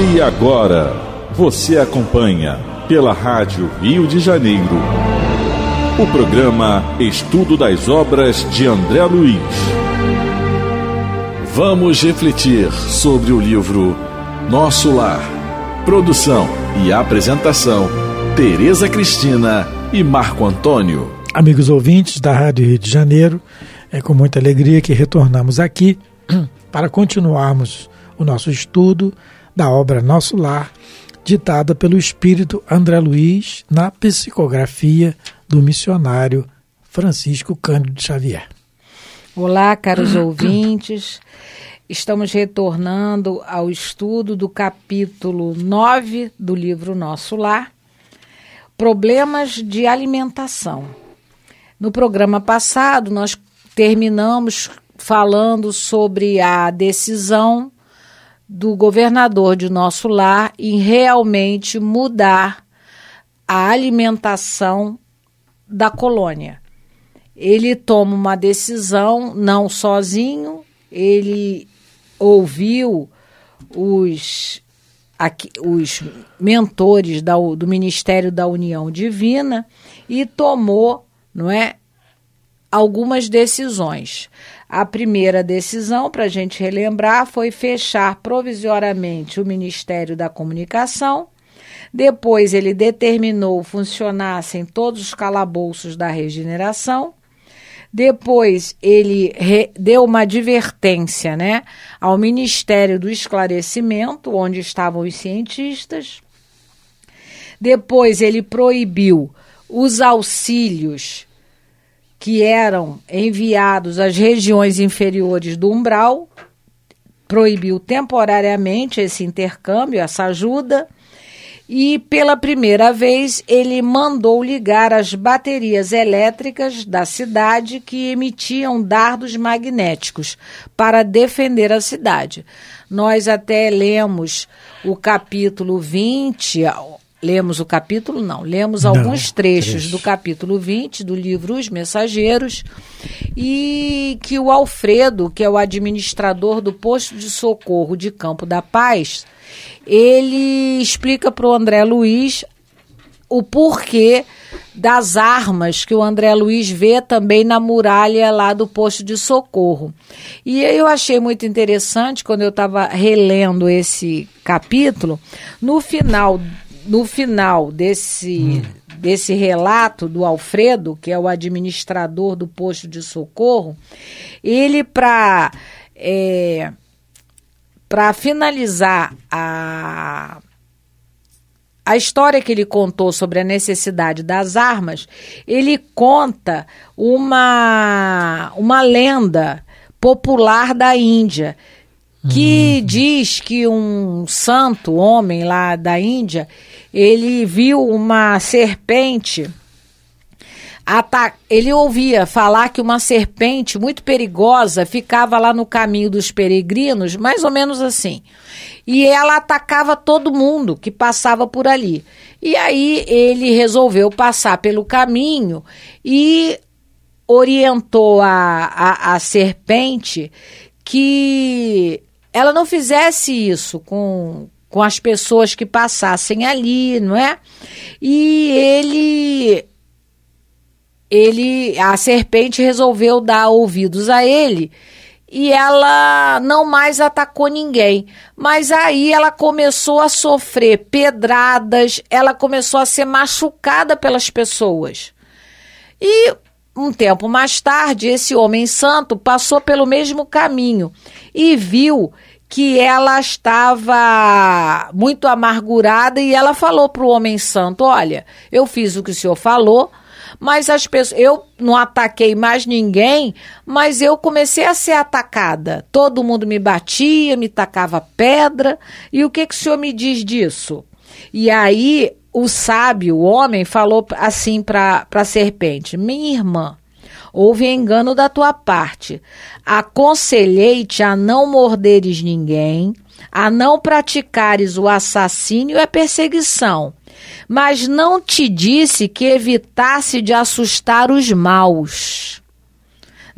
E agora, você acompanha pela Rádio Rio de Janeiro o programa Estudo das Obras de André Luiz. Vamos refletir sobre o livro Nosso Lar. Produção e apresentação: Tereza Cristina e Marco Antônio. Amigos ouvintes da Rádio Rio de Janeiro, é com muita alegria que retornamos aqui para continuarmos o nosso estudo da obra Nosso Lar, ditada pelo espírito André Luiz na psicografia do missionário Francisco Cândido Xavier. Olá, caros ouvintes. Estamos retornando ao estudo do capítulo 9 do livro Nosso Lar, Problemas de Alimentação. No programa passado, nós terminamos falando sobre a decisão do governador de nosso lar em realmente mudar a alimentação da colônia. Ele toma uma decisão não sozinho, ele ouviu os, aqui, os mentores da, do Ministério da União Divina e tomou não é, algumas decisões. A primeira decisão, para a gente relembrar, foi fechar provisoriamente o Ministério da Comunicação. Depois, ele determinou funcionassem todos os calabouços da regeneração. Depois, ele deu uma advertência né, ao Ministério do Esclarecimento, onde estavam os cientistas. Depois, ele proibiu os auxílios que eram enviados às regiões inferiores do umbral, proibiu temporariamente esse intercâmbio, essa ajuda, e pela primeira vez ele mandou ligar as baterias elétricas da cidade que emitiam dardos magnéticos para defender a cidade. Nós até lemos o capítulo 20 Lemos o capítulo? Não, lemos não, alguns trechos trecho. do capítulo 20 do livro Os Mensageiros e que o Alfredo, que é o administrador do posto de socorro de Campo da Paz, ele explica para o André Luiz o porquê das armas que o André Luiz vê também na muralha lá do posto de socorro. E eu achei muito interessante quando eu estava relendo esse capítulo, no final no final desse, hum. desse relato do Alfredo, que é o administrador do posto de socorro, ele para é, finalizar a a história que ele contou sobre a necessidade das armas, ele conta uma uma lenda popular da Índia que hum. diz que um santo homem lá da Índia, ele viu uma serpente ele ouvia falar que uma serpente muito perigosa ficava lá no caminho dos peregrinos, mais ou menos assim. E ela atacava todo mundo que passava por ali. E aí ele resolveu passar pelo caminho e orientou a, a, a serpente que ela não fizesse isso com, com as pessoas que passassem ali, não é? E ele ele a serpente resolveu dar ouvidos a ele e ela não mais atacou ninguém. Mas aí ela começou a sofrer pedradas, ela começou a ser machucada pelas pessoas. E um tempo mais tarde, esse homem santo passou pelo mesmo caminho e viu que ela estava muito amargurada e ela falou para o homem santo: Olha, eu fiz o que o senhor falou, mas as pessoas. Eu não ataquei mais ninguém, mas eu comecei a ser atacada. Todo mundo me batia, me tacava pedra. E o que, que o senhor me diz disso? E aí o sábio, o homem, falou assim para a serpente: Minha irmã, houve engano da tua parte. Aconselhei-te a não morderes ninguém, a não praticares o assassínio e a perseguição, mas não te disse que evitasse de assustar os maus.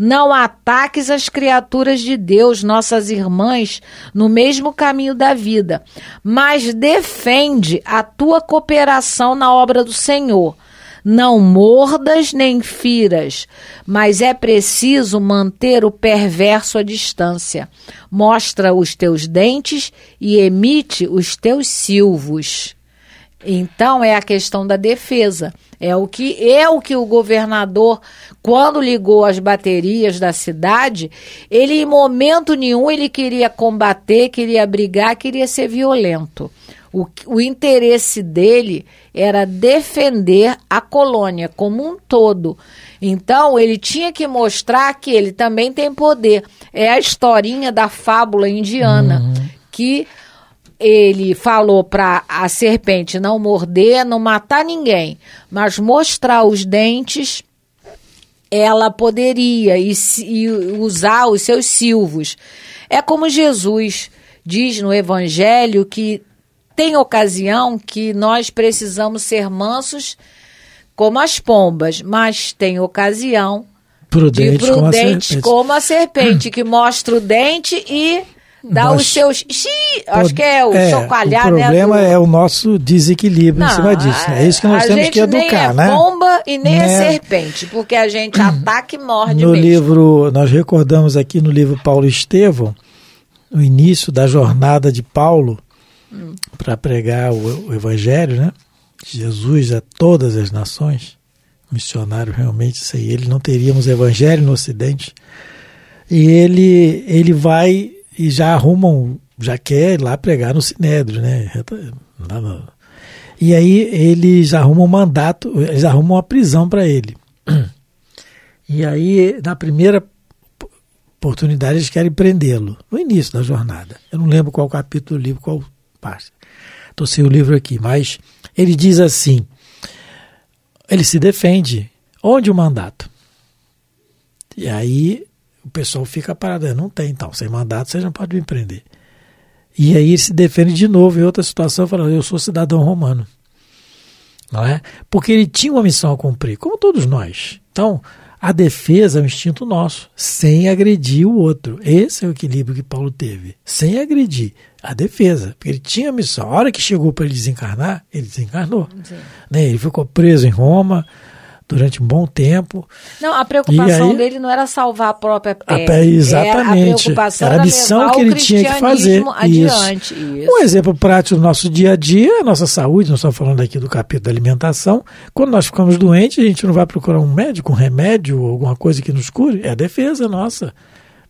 Não ataques as criaturas de Deus, nossas irmãs, no mesmo caminho da vida, mas defende a tua cooperação na obra do Senhor não mordas nem firas, mas é preciso manter o perverso à distância. Mostra os teus dentes e emite os teus silvos. Então é a questão da defesa. É o que é o que o governador, quando ligou as baterias da cidade, ele em momento nenhum ele queria combater, queria brigar, queria ser violento. O, o interesse dele era defender a colônia como um todo. Então, ele tinha que mostrar que ele também tem poder. É a historinha da fábula indiana, uhum. que ele falou para a serpente não morder, não matar ninguém, mas mostrar os dentes ela poderia e, e, usar os seus silvos. É como Jesus diz no Evangelho que tem ocasião que nós precisamos ser mansos como as pombas, mas tem ocasião prudente, de prudentes como, como a serpente, que mostra o dente e dá os seus. Xii, acho que é o é, chocalhar, né? O problema né, do... é o nosso desequilíbrio Não, em cima disso. Né? É, é isso que nós temos que é educar, né? nem é né? e nem né? é serpente, porque a gente ataca e morde no mesmo. livro, nós recordamos aqui no livro Paulo Estevão, no início da jornada de Paulo, hum para pregar o, o Evangelho, né? Jesus a todas as nações, missionário realmente, sem ele não teríamos Evangelho no Ocidente. E ele, ele vai e já arrumam, já quer ir lá pregar no Sinédrio, né? Tá, e aí eles arrumam um mandato, eles arrumam uma prisão para ele. E aí, na primeira oportunidade, eles querem prendê-lo, no início da jornada. Eu não lembro qual capítulo do livro, qual parte. Estou sem o livro aqui, mas ele diz assim: ele se defende. Onde o mandato? E aí o pessoal fica parado. É, não tem, então. Sem mandato você não pode me prender. E aí ele se defende de novo em outra situação, falando: eu sou cidadão romano. Não é? Porque ele tinha uma missão a cumprir, como todos nós. Então, a defesa é um instinto nosso, sem agredir o outro. Esse é o equilíbrio que Paulo teve, sem agredir a defesa, porque ele tinha missão. A hora que chegou para ele desencarnar, ele desencarnou. Né? Ele ficou preso em Roma, durante um bom tempo. Não, a preocupação aí, dele não era salvar a própria pele. A, exatamente. Era a, era a missão que ele tinha que fazer. Adiante, isso. isso. Um exemplo prático do nosso dia a dia, a nossa saúde, nós estamos falando aqui do capítulo da alimentação. Quando nós ficamos doentes, a gente não vai procurar um médico, um remédio, alguma coisa que nos cure. É a defesa nossa.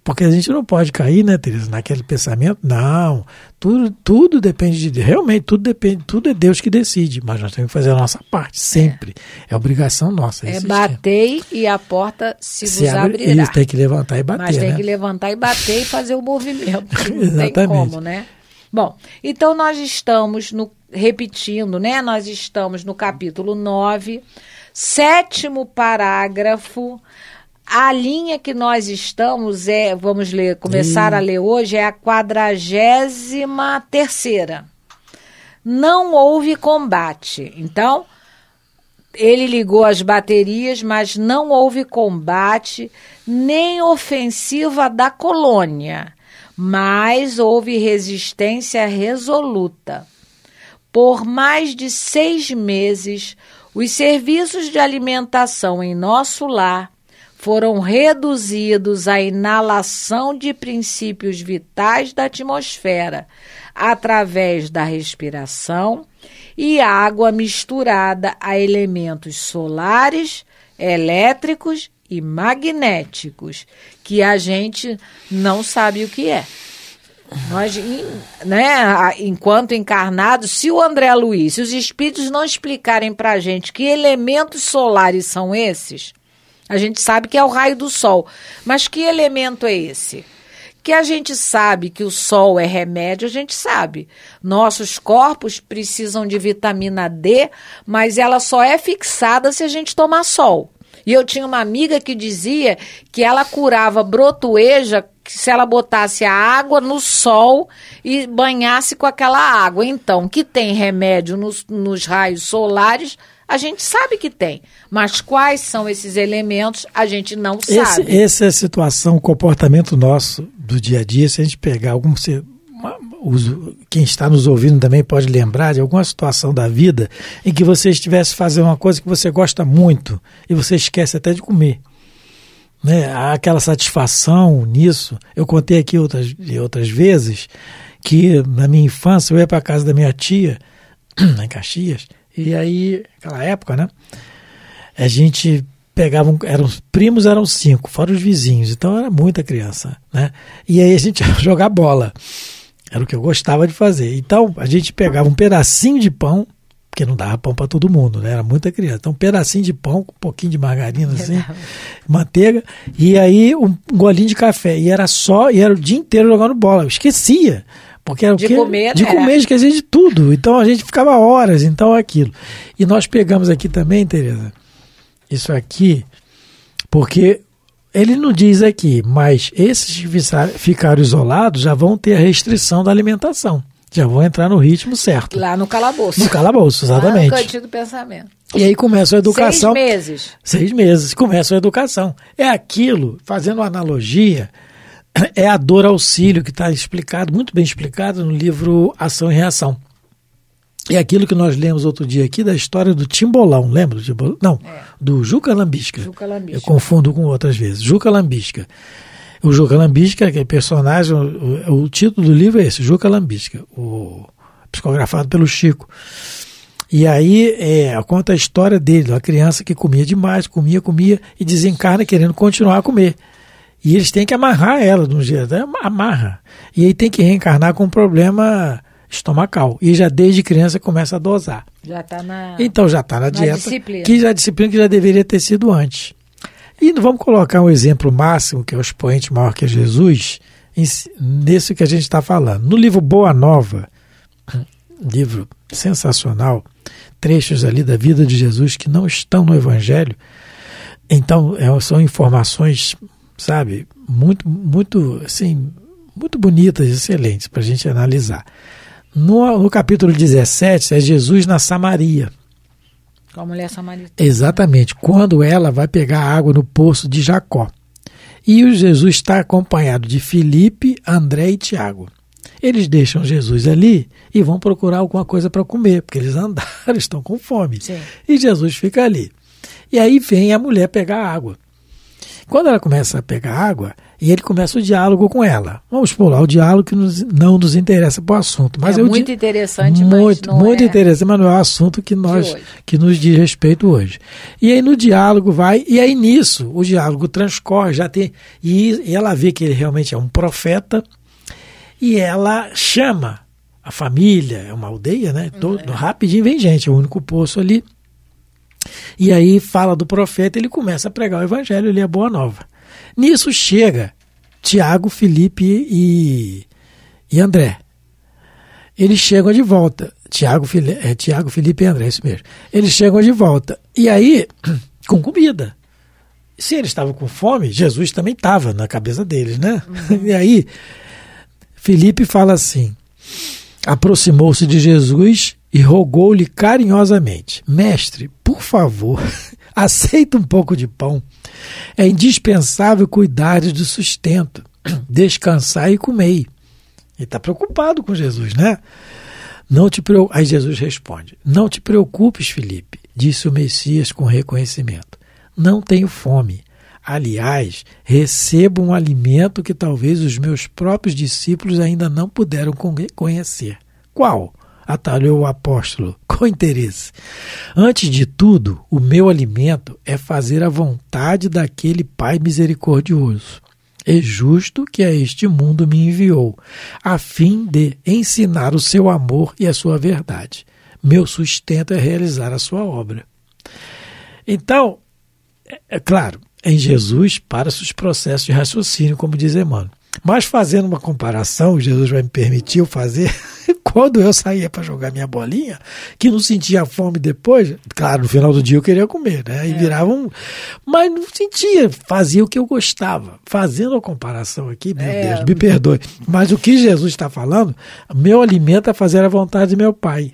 Porque a gente não pode cair, né, Teresa, naquele pensamento, não. Tudo, tudo depende de realmente, tudo depende, tudo é Deus que decide, mas nós temos que fazer a nossa parte, é. sempre. É, é obrigação nossa. É, é bater e a porta se, se vos abrirá. Isso, tem que levantar e bater, Mas tem né? que levantar e bater e fazer o movimento, não tem como, né? Bom, então nós estamos no repetindo, né? Nós estamos no capítulo 9, sétimo parágrafo a linha que nós estamos é, vamos ler, começar hum. a ler hoje, é a quadragésima terceira. Não houve combate. Então, ele ligou as baterias, mas não houve combate nem ofensiva da colônia, mas houve resistência resoluta. Por mais de seis meses, os serviços de alimentação em nosso lar foram reduzidos à inalação de princípios vitais da atmosfera através da respiração e água misturada a elementos solares, elétricos e magnéticos, que a gente não sabe o que é. Nós, né, enquanto encarnados, se o André Luiz, se os espíritos não explicarem para a gente que elementos solares são esses, a gente sabe que é o raio do sol. Mas que elemento é esse? Que a gente sabe que o sol é remédio, a gente sabe. Nossos corpos precisam de vitamina D, mas ela só é fixada se a gente tomar sol. E eu tinha uma amiga que dizia que ela curava brotoeja se ela botasse a água no sol e banhasse com aquela água. Então, que tem remédio nos, nos raios solares, a gente sabe que tem. Mas quais são esses elementos, a gente não Esse, sabe. Essa é a situação, o comportamento nosso do dia a dia, se a gente pegar algum. Se, uma, os, quem está nos ouvindo também pode lembrar de alguma situação da vida em que você estivesse fazendo uma coisa que você gosta muito e você esquece até de comer. Né? Há aquela satisfação nisso. Eu contei aqui outras, outras vezes que na minha infância eu ia para a casa da minha tia, em Caxias, e aí, aquela época, né? A gente pegavam, eram primos eram cinco, fora os vizinhos, então era muita criança, né? E aí a gente ia jogar bola. Era o que eu gostava de fazer. Então, a gente pegava um pedacinho de pão, porque não dava pão para todo mundo, né? Era muita criança. Então, um pedacinho de pão com um pouquinho de margarina, assim, manteiga, e aí um golinho de café. E era só, e era o dia inteiro jogando bola. Eu esquecia porque era de o que? Comer, de né? comer, esquecia de tudo. Então a gente ficava horas, então aquilo. E nós pegamos aqui também, Tereza, isso aqui, porque ele não diz aqui, mas esses que ficaram isolados já vão ter a restrição da alimentação. Já vão entrar no ritmo certo. Lá no calabouço. No calabouço, exatamente. Lá no cantinho do pensamento. E aí começa a educação. Seis meses. Seis meses. Começa a educação. É aquilo, fazendo uma analogia é a dor auxílio que está explicado, muito bem explicado no livro Ação e Reação. É aquilo que nós lemos outro dia aqui da história do Timbolão, lembra do Timbolão? Não, é. do Juca Lambisca. Juca Lambisca. Eu confundo com outras vezes. Juca Lambisca. O Juca Lambisca, que é personagem, o, o título do livro é esse, Juca Lambisca, o, psicografado pelo Chico. E aí é, conta a história dele, uma criança que comia demais, comia, comia e desencarna querendo continuar a comer. E eles têm que amarrar ela de um jeito, né? amarra. E aí tem que reencarnar com um problema estomacal. E já desde criança começa a dosar. Já está na. Então já está na, na dieta. Disciplina. Que já é disciplina que já deveria ter sido antes. E vamos colocar um exemplo máximo, que é o expoente maior que é Jesus, nesse que a gente está falando. No livro Boa Nova, livro sensacional, trechos ali da vida de Jesus que não estão no Evangelho, então é, são informações sabe? Muito, muito, assim, muito bonitas, excelentes para a gente analisar. No, no, capítulo 17 é Jesus na Samaria. Com a mulher samaritana. Exatamente, quando ela vai pegar água no poço de Jacó. E o Jesus está acompanhado de Filipe, André e Tiago. Eles deixam Jesus ali e vão procurar alguma coisa para comer, porque eles andaram, estão com fome. Sim. E Jesus fica ali. E aí vem a mulher pegar água. Quando ela começa a pegar água, e ele começa o diálogo com ela. Vamos pular o diálogo que nos, não nos interessa para o assunto. Mas é, muito di... interessante, muito, muito é... interessante, mas não é o assunto que nós que nos diz respeito hoje. E aí no diálogo vai e aí nisso o diálogo transcorre já tem e, e ela vê que ele realmente é um profeta e ela chama a família, é uma aldeia, né? Todo, é. Rapidinho vem gente, é o único poço ali. E aí fala do profeta, ele começa a pregar o evangelho, ele é boa nova. Nisso chega Tiago, Felipe e, e André. Eles chegam de volta. Tiago, é, Tiago, Felipe e André, é isso mesmo. Eles chegam de volta. E aí, com comida. Se eles estavam com fome, Jesus também estava na cabeça deles, né? Uhum. E aí, Felipe fala assim: aproximou-se de Jesus e rogou-lhe carinhosamente: Mestre, por favor, aceita um pouco de pão. É indispensável cuidar do sustento, descansar e comer. Ele está preocupado com Jesus, né? Não te preocup... Aí Jesus responde: Não te preocupes, Felipe, disse o Messias com reconhecimento. Não tenho fome. Aliás, recebo um alimento que talvez os meus próprios discípulos ainda não puderam conhecer. Qual? atalhou o apóstolo com interesse. Antes de tudo, o meu alimento é fazer a vontade daquele Pai misericordioso. É justo que a este mundo me enviou, a fim de ensinar o seu amor e a sua verdade. Meu sustento é realizar a sua obra. Então, é, é claro, é em Jesus para-se os processos de raciocínio, como diz Emmanuel. Mas fazendo uma comparação, Jesus vai me permitir eu fazer, quando eu saía para jogar minha bolinha, que não sentia fome depois, claro, no final do dia eu queria comer, né? E é. virava um. Mas não sentia, fazia o que eu gostava. Fazendo a comparação aqui, meu é. Deus, me perdoe. Mas o que Jesus está falando, meu alimento é fazer a vontade de meu Pai.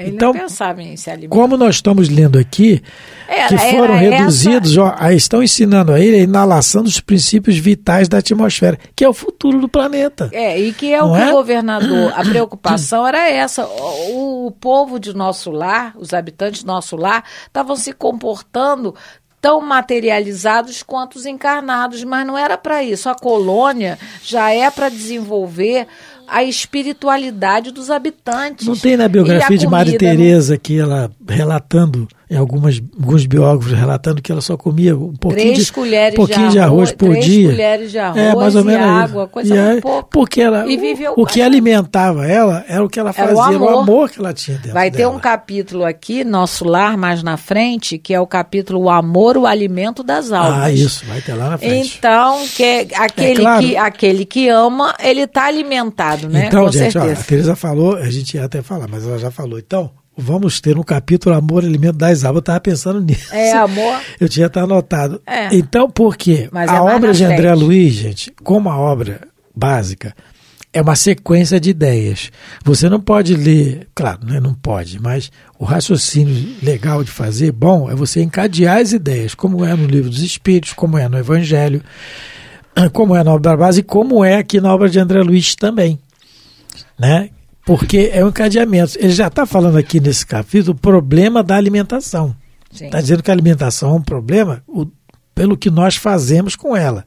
Ele então, pensava em se alimentar. Como nós estamos lendo aqui, era, que foram reduzidos, essa... ó, estão ensinando a ele a inalação dos princípios vitais da atmosfera, que é o futuro do planeta. É, e que é o que é? o governador, a preocupação era essa. O, o povo de nosso lar, os habitantes do nosso lar, estavam se comportando tão materializados quanto os encarnados, mas não era para isso. A colônia já é para desenvolver a espiritualidade dos habitantes. Não tem na biografia de Maria Tereza que ela relatando em algumas, alguns biógrafos relatando que ela só comia um pouquinho, três de, colheres pouquinho de arroz, de arroz por três dia. colheres de é, arroz é, mais ou menos água, coisa e pouco. Porque ela, o, o que alimentava ela era o que ela fazia, o amor. o amor, que ela tinha dentro Vai ter dela. um capítulo aqui, Nosso Lar, mais na frente, que é o capítulo O Amor, o Alimento das ah, Almas. Ah, isso, vai ter lá na frente. Então, que é aquele, é claro. que, aquele que ama, ele está alimentado, né? Então, Com gente, ó, a Teresa falou, a gente ia até falar, mas ela já falou. Então, vamos ter um capítulo Amor Alimento das Almas. Eu estava pensando nisso. É, amor. Eu tinha até anotado. É. Então, por quê? Mas a é obra de André Luiz, gente, como a obra básica, é uma sequência de ideias. Você não pode ler, claro, né, não pode, mas o raciocínio legal de fazer, bom, é você encadear as ideias, como é no Livro dos Espíritos, como é no Evangelho, como é na obra base e como é aqui na obra de André Luiz também. Né? Porque é um encadeamento. Ele já está falando aqui nesse capítulo o problema da alimentação. Está dizendo que a alimentação é um problema o, pelo que nós fazemos com ela.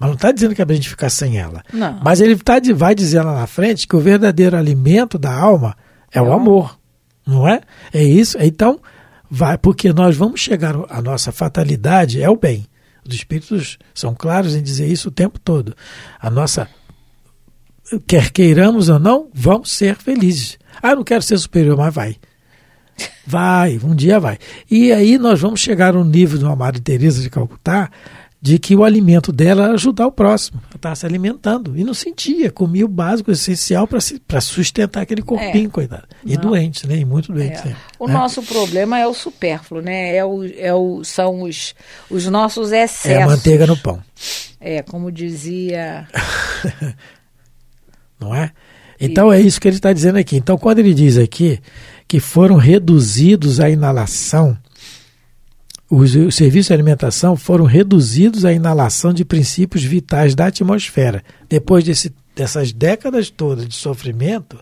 Mas não está dizendo que é para a gente ficar sem ela. Não. Mas ele tá, vai dizer lá na frente que o verdadeiro alimento da alma é, é o amor. Não é? É isso. Então, vai, porque nós vamos chegar. A nossa fatalidade é o bem. Os espíritos são claros em dizer isso o tempo todo. A nossa quer queiramos ou não, vamos ser felizes. Ah, não quero ser superior, mas vai. Vai, um dia vai. E aí nós vamos chegar no nível de uma Madre Teresa de Calcutá, de que o alimento dela era ajudar o próximo. Ela estava se alimentando e não sentia, comia o básico, o essencial para sustentar aquele corpinho, é. coitado. E não. doente, né? E muito doente. É. Né? O né? nosso problema é o supérfluo, né? É o, é o, são os, os nossos excessos. É a manteiga no pão. É, como dizia não é? Então isso. é isso que ele está dizendo aqui. Então, quando ele diz aqui que foram reduzidos à inalação, os, os serviços de alimentação foram reduzidos à inalação de princípios vitais da atmosfera. Depois desse, dessas décadas todas de sofrimento,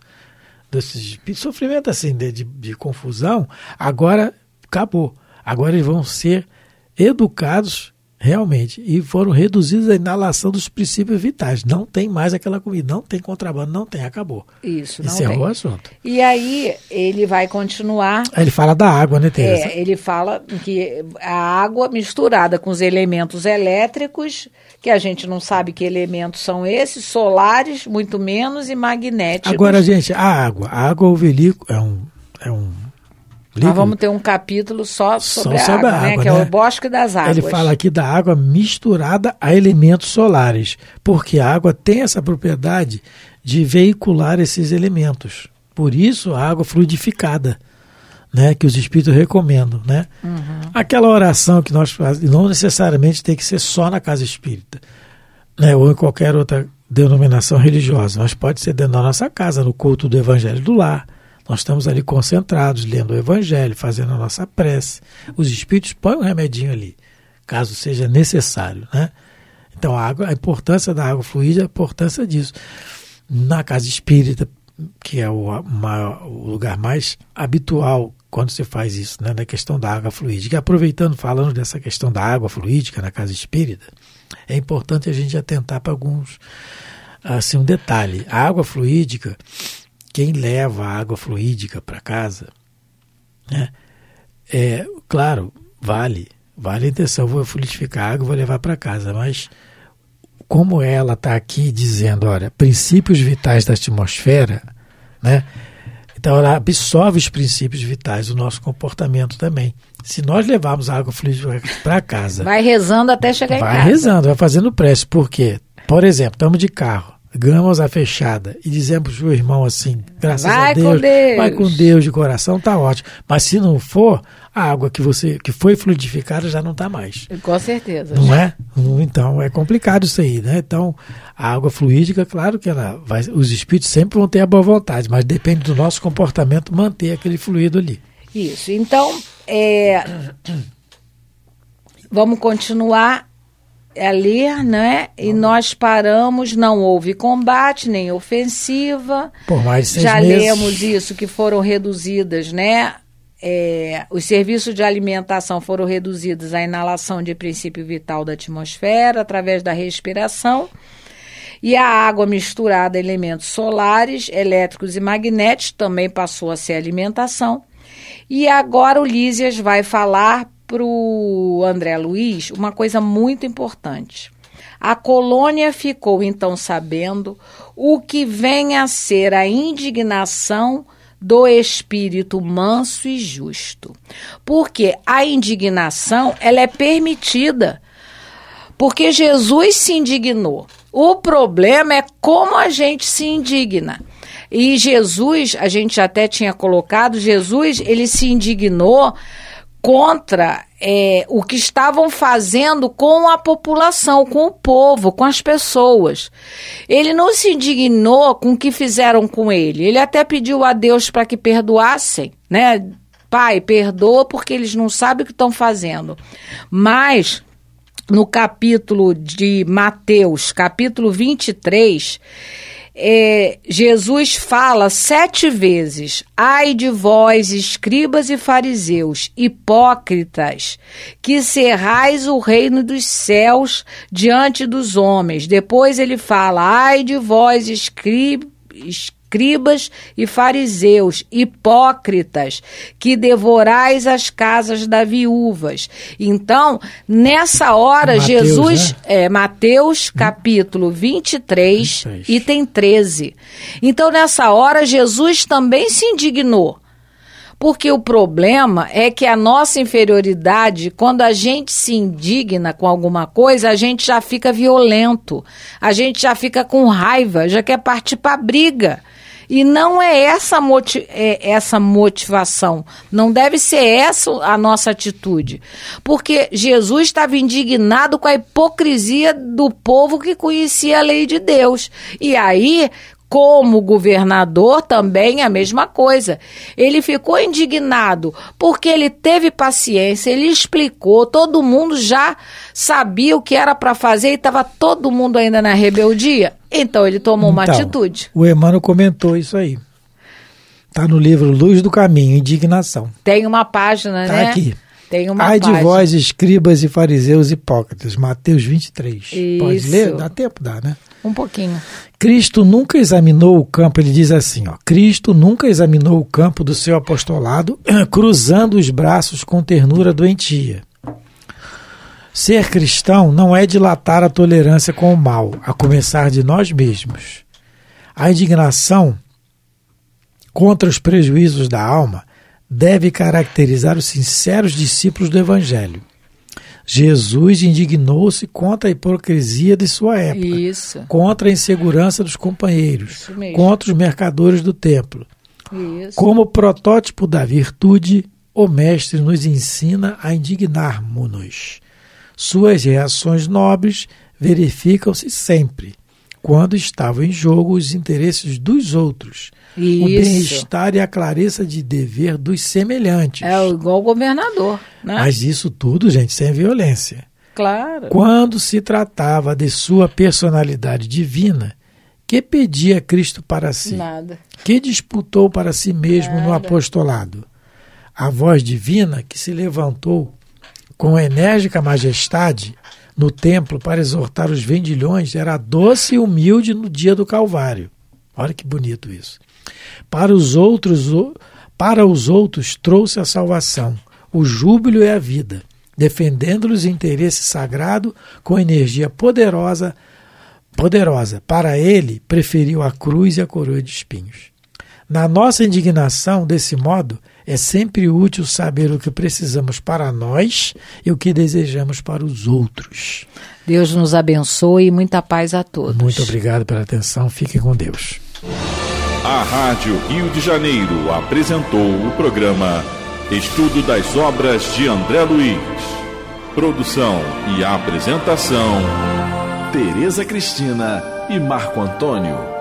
de sofrimento assim, de, de, de confusão, agora acabou. Agora eles vão ser educados Realmente. E foram reduzidas a inalação dos princípios vitais. Não tem mais aquela comida, não tem contrabando, não tem, acabou. Isso, não Encerrou é tem. o assunto. E aí ele vai continuar. ele fala da água, né, Teresa? É, ele fala que a água misturada com os elementos elétricos, que a gente não sabe que elementos são esses, solares, muito menos, e magnéticos. Agora, gente, a água. A água, é um. É um Livro. Nós vamos ter um capítulo só sobre, só sobre a água, a água né? Que é o né? Bosque das Águas. Ele fala aqui da água misturada a elementos solares, porque a água tem essa propriedade de veicular esses elementos. Por isso, a água fluidificada, né? Que os espíritos recomendam, né? Uhum. Aquela oração que nós fazemos, não necessariamente tem que ser só na casa espírita, né? Ou em qualquer outra denominação religiosa, mas pode ser dentro da nossa casa, no culto do Evangelho do Lar, nós estamos ali concentrados, lendo o Evangelho, fazendo a nossa prece. Os espíritos põem um remedinho ali, caso seja necessário. Né? Então, a, água, a importância da água fluída a importância disso. Na casa espírita, que é o, maior, o lugar mais habitual quando se faz isso, né, na questão da água fluídica. E aproveitando, falando dessa questão da água fluídica na casa espírita, é importante a gente atentar para alguns, assim, um detalhe. A água fluídica, quem leva a água fluídica para casa, né, é, claro, vale, vale a intenção, vou fluidificar a água, vou levar para casa, mas como ela está aqui dizendo, olha, princípios vitais da atmosfera, né? Então ela absorve os princípios vitais do nosso comportamento também. Se nós levarmos a água fluídica para casa. Vai rezando até chegar em casa. Vai rezando, vai fazendo prece. Por quê? Por exemplo, estamos de carro gramos a fechada e dizemos para o irmão assim, graças vai a Deus, Deus, vai com Deus de coração, tá ótimo. Mas se não for, a água que você que foi fluidificada já não está mais. Com certeza. Não é? Então é complicado isso aí, né? Então a água fluídica, claro que ela vai, os espíritos sempre vão ter a boa vontade, mas depende do nosso comportamento manter aquele fluido ali. Isso. Então é, vamos continuar é ali, né? E ah. nós paramos, não houve combate, nem ofensiva. Por mais seis Já meses. lemos isso, que foram reduzidas, né? É, os serviços de alimentação foram reduzidos à inalação de princípio vital da atmosfera através da respiração. E a água misturada a elementos solares, elétricos e magnéticos também passou a ser alimentação. E agora o Lísias vai falar para o André Luiz uma coisa muito importante. A colônia ficou então sabendo o que vem a ser a indignação do espírito manso e justo. Porque a indignação, ela é permitida. Porque Jesus se indignou. O problema é como a gente se indigna. E Jesus, a gente até tinha colocado, Jesus, ele se indignou contra é, o que estavam fazendo com a população, com o povo, com as pessoas. Ele não se indignou com o que fizeram com ele. Ele até pediu a Deus para que perdoassem, né? Pai, perdoa porque eles não sabem o que estão fazendo. Mas no capítulo de Mateus, capítulo 23, é, Jesus fala sete vezes: Ai de vós, escribas e fariseus, hipócritas, que cerrais o reino dos céus diante dos homens. Depois ele fala: Ai de vós, escribas escribas e fariseus, hipócritas, que devorais as casas das viúvas. Então, nessa hora, Mateus, Jesus. Né? É, Mateus, hum. capítulo 23, 23, item 13. Então, nessa hora, Jesus também se indignou. Porque o problema é que a nossa inferioridade, quando a gente se indigna com alguma coisa, a gente já fica violento, a gente já fica com raiva, já quer partir para briga. E não é essa, moti é essa motivação. Não deve ser essa a nossa atitude. Porque Jesus estava indignado com a hipocrisia do povo que conhecia a lei de Deus. E aí, como governador também é a mesma coisa. Ele ficou indignado porque ele teve paciência, ele explicou, todo mundo já sabia o que era para fazer e estava todo mundo ainda na rebeldia. Então ele tomou então, uma atitude. O Emmanuel comentou isso aí. Está no livro Luz do Caminho, Indignação. Tem uma página, tá né? aqui. Tem uma Ai página. de vós, escribas e fariseus hipócritas, Mateus 23. Isso. Pode ler? Dá tempo, dá, né? Um pouquinho. Cristo nunca examinou o campo, ele diz assim, ó, Cristo nunca examinou o campo do seu apostolado, cruzando os braços com ternura doentia. Ser cristão não é dilatar a tolerância com o mal, a começar de nós mesmos. A indignação contra os prejuízos da alma deve caracterizar os sinceros discípulos do evangelho. Jesus indignou-se contra a hipocrisia de sua época, Isso. contra a insegurança dos companheiros, contra os mercadores do templo. Isso. Como protótipo da virtude, o Mestre nos ensina a indignar nos Suas reações nobres verificam-se sempre, quando estavam em jogo os interesses dos outros isso. o bem-estar e a clareza de dever dos semelhantes. É igual o governador. Né? Mas isso tudo, gente, sem violência. Claro. Quando se tratava de sua personalidade divina, que pedia Cristo para si? Nada. Que disputou para si mesmo Nada. no apostolado? A voz divina que se levantou com enérgica majestade no templo para exortar os vendilhões era doce e humilde no dia do Calvário. Olha que bonito isso. Para os outros, para os outros trouxe a salvação, o júbilo é a vida, defendendo-lhes o interesse sagrado com energia poderosa, poderosa. Para ele preferiu a cruz e a coroa de espinhos. Na nossa indignação, desse modo, é sempre útil saber o que precisamos para nós e o que desejamos para os outros. Deus nos abençoe e muita paz a todos. Muito obrigado pela atenção. Fique com Deus. A Rádio Rio de Janeiro apresentou o programa Estudo das Obras de André Luiz. Produção e apresentação: Tereza Cristina e Marco Antônio.